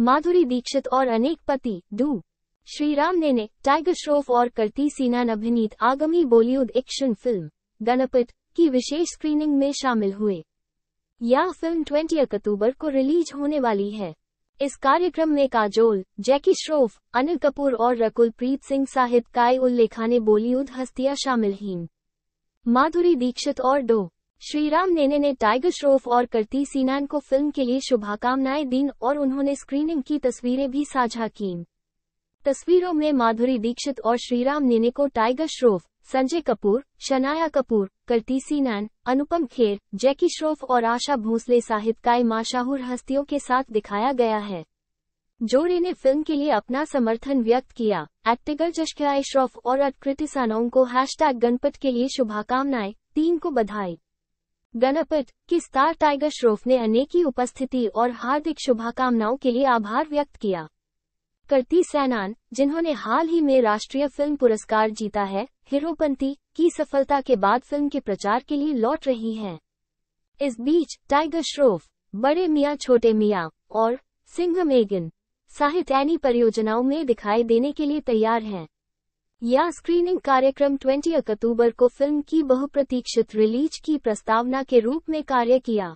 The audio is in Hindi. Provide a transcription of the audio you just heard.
माधुरी दीक्षित और अनेक पति डू श्री राम ने टाइगर श्रॉफ और करती सीना अभिनीत आगमी बॉलीवुड एक्शन फिल्म गणपत की विशेष स्क्रीनिंग में शामिल हुए यह फिल्म 20 अक्टूबर को रिलीज होने वाली है इस कार्यक्रम में काजोल जैकी श्रॉफ अनिल कपूर और रकुल प्रीत सिंह साहिब काय उल्लेखाने बॉलीवुड हस्तियां शामिल हैं माधुरी दीक्षित और डो श्रीराम नेने ने टाइगर श्रॉफ और करती सीनान को फिल्म के लिए शुभकामनाएं दीं और उन्होंने स्क्रीनिंग की तस्वीरें भी साझा की तस्वीरों में माधुरी दीक्षित और श्रीराम नेने को टाइगर श्रॉफ संजय कपूर शनाया कपूर करती सीनान अनुपम खेर जैकी श्रॉफ और आशा भोसले साहित काय माशाहूर हस्तियों के साथ दिखाया गया है जोड़ी ने फिल्म के लिए अपना समर्थन व्यक्त किया एक्टिगर जश्क श्रॉफ और अटकृति सानोंग को हैश टैग गणपत के लिए शुभकामनाएं तीन को बधाई गणपत की स्टार टाइगर श्रोफ ने अनेक उपस्थिति और हार्दिक शुभकामनाओं के लिए आभार व्यक्त किया करती सैनान जिन्होंने हाल ही में राष्ट्रीय फिल्म पुरस्कार जीता है हीरोपंती की सफलता के बाद फिल्म के प्रचार के लिए लौट रही हैं। इस बीच टाइगर श्रोफ बड़े मियाँ छोटे मियाँ और सिंह मेगन साहित्यनी परियोजनाओं में दिखाई देने के लिए तैयार हैं यह स्क्रीनिंग कार्यक्रम 20 अक्टूबर को फिल्म की बहुप्रतीक्षित रिलीज की प्रस्तावना के रूप में कार्य किया